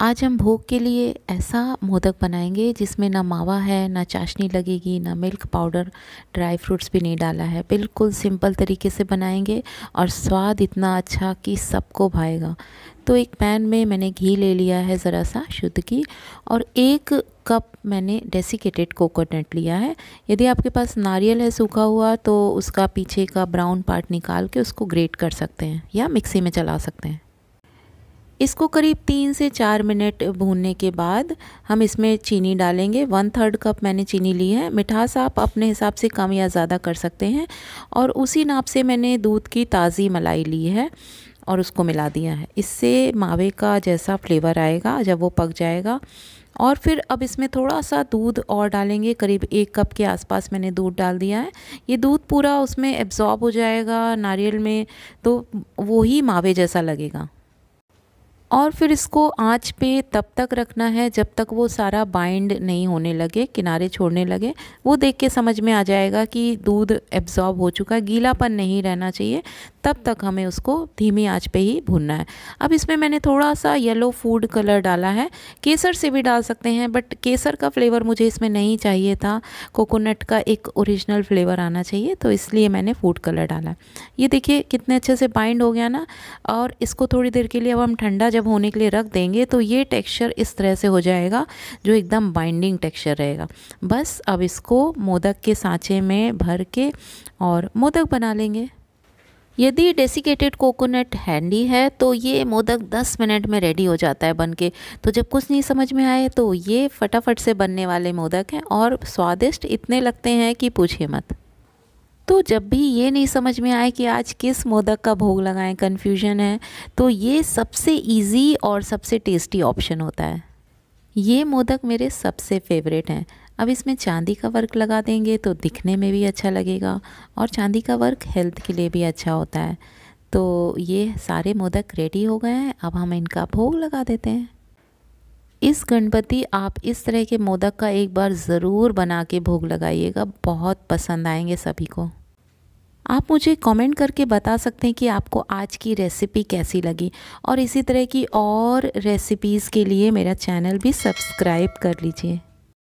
आज हम भोग के लिए ऐसा मोदक बनाएंगे जिसमें ना मावा है ना चाशनी लगेगी ना मिल्क पाउडर ड्राई फ्रूट्स भी नहीं डाला है बिल्कुल सिंपल तरीके से बनाएंगे और स्वाद इतना अच्छा कि सबको भाएगा तो एक पैन में मैंने घी ले लिया है ज़रा सा शुद्ध घी और एक कप मैंने डेसिकेटेड कोकोनट लिया है यदि आपके पास नारियल है सूखा हुआ तो उसका पीछे का ब्राउन पार्ट निकाल के उसको ग्रेट कर सकते हैं या मिक्सी में चला सकते हैं इसको करीब तीन से चार मिनट भूनने के बाद हम इसमें चीनी डालेंगे वन थर्ड कप मैंने चीनी ली है मिठास आप अपने हिसाब से कम या ज़्यादा कर सकते हैं और उसी नाप से मैंने दूध की ताज़ी मलाई ली है और उसको मिला दिया है इससे मावे का जैसा फ्लेवर आएगा जब वो पक जाएगा और फिर अब इसमें थोड़ा सा दूध और डालेंगे करीब एक कप के आसपास मैंने दूध डाल दिया है ये दूध पूरा उसमें एब्ज़ॉर्ब हो जाएगा नारियल में तो वो ही मावे जैसा लगेगा और फिर इसको आँच पे तब तक रखना है जब तक वो सारा बाइंड नहीं होने लगे किनारे छोड़ने लगे वो देख के समझ में आ जाएगा कि दूध एब्जॉर्ब हो चुका है गीलापन नहीं रहना चाहिए तब तक हमें उसको धीमी आंच पे ही भूनना है अब इसमें मैंने थोड़ा सा येलो फूड कलर डाला है केसर से भी डाल सकते हैं बट केसर का फ्लेवर मुझे इसमें नहीं चाहिए था कोकोनट का एक ओरिजिनल फ्लेवर आना चाहिए तो इसलिए मैंने फूड कलर डाला ये देखिए कितने अच्छे से बाइंड हो गया ना और इसको थोड़ी देर के लिए अब हम ठंडा जब होने के लिए रख देंगे तो ये टेक्स्चर इस तरह से हो जाएगा जो एकदम बाइंडिंग टेक्स्चर रहेगा बस अब इसको मोदक के सांचे में भर के और मोदक बना लेंगे यदि डेसिकेटेड कोकोनट हैंडी है तो ये मोदक 10 मिनट में रेडी हो जाता है बन के तो जब कुछ नहीं समझ में आए तो ये फटाफट से बनने वाले मोदक हैं और स्वादिष्ट इतने लगते हैं कि पूछिए मत तो जब भी ये नहीं समझ में आए कि आज किस मोदक का भोग लगाएं कन्फ्यूजन है तो ये सबसे ईजी और सबसे टेस्टी ऑप्शन होता है ये मोदक मेरे सबसे फेवरेट हैं अब इसमें चांदी का वर्क लगा देंगे तो दिखने में भी अच्छा लगेगा और चांदी का वर्क हेल्थ के लिए भी अच्छा होता है तो ये सारे मोदक रेडी हो गए हैं अब हम इनका भोग लगा देते हैं इस गणपति आप इस तरह के मोदक का एक बार ज़रूर बना के भोग लगाइएगा बहुत पसंद आएंगे सभी को आप मुझे कमेंट करके बता सकते हैं कि आपको आज की रेसिपी कैसी लगी और इसी तरह की और रेसिपीज़ के लिए मेरा चैनल भी सब्सक्राइब कर लीजिए